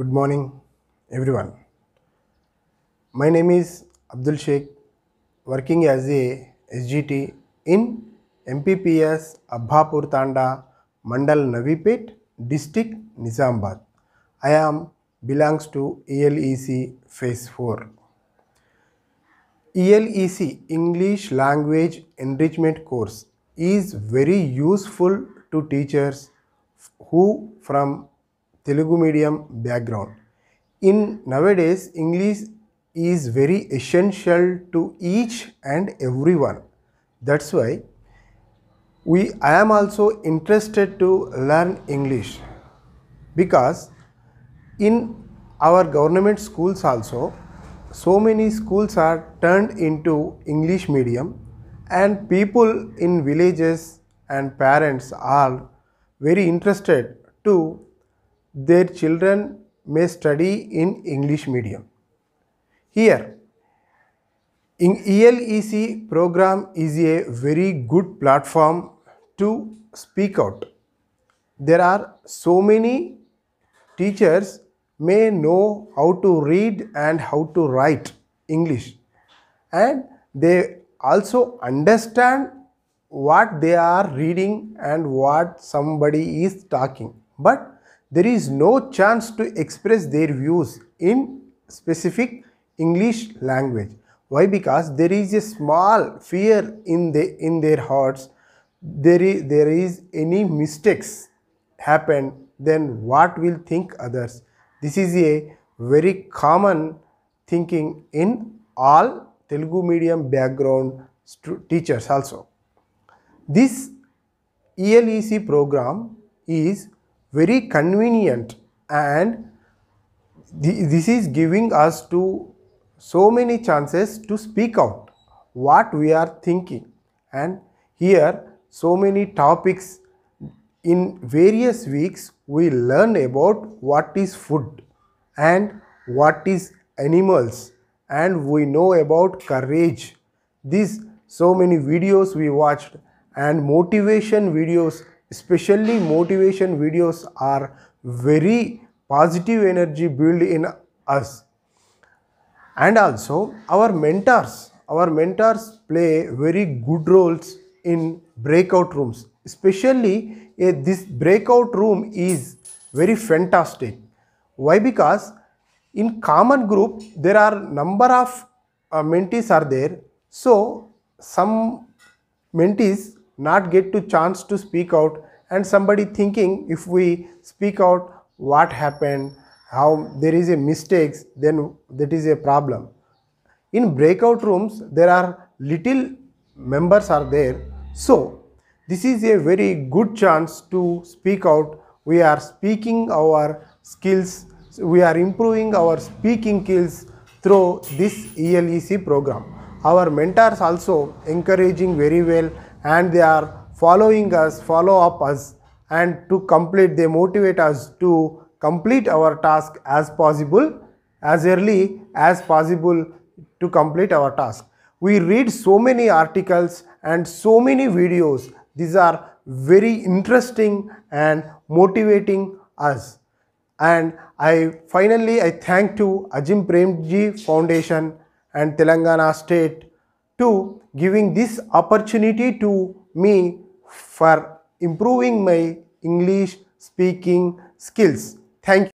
Good morning, everyone. My name is Abdul Sheikh, working as a SGT in MPPS Abhapur Tanda, Mandal Navipet, District Nizambad. I am belongs to ELEC Phase 4. ELEC English Language Enrichment course is very useful to teachers who from Telugu medium background. In nowadays, English is very essential to each and everyone. That's why we, I am also interested to learn English because in our government schools also, so many schools are turned into English medium and people in villages and parents are very interested to their children may study in English medium. Here, in ELEC program is a very good platform to speak out. There are so many teachers may know how to read and how to write English and they also understand what they are reading and what somebody is talking but there is no chance to express their views in specific English language. Why? Because there is a small fear in, the, in their hearts. There is, there is any mistakes happen, then what will think others? This is a very common thinking in all Telugu medium background teachers also. This ELEC program is very convenient and th this is giving us to so many chances to speak out what we are thinking and here so many topics in various weeks we learn about what is food and what is animals and we know about courage these so many videos we watched and motivation videos especially motivation videos are very positive energy build in us and also our mentors our mentors play very good roles in breakout rooms especially eh, this breakout room is very fantastic why because in common group there are number of uh, mentees are there so some mentees not get to chance to speak out and somebody thinking if we speak out what happened how there is a mistakes then that is a problem in breakout rooms there are little members are there so this is a very good chance to speak out we are speaking our skills we are improving our speaking skills through this ELEC program our mentors also encouraging very well and they are following us, follow up us and to complete, they motivate us to complete our task as possible, as early as possible to complete our task. We read so many articles and so many videos. These are very interesting and motivating us. And I finally I thank to Ajim Premji Foundation and Telangana State to giving this opportunity to me for improving my English speaking skills. Thank you.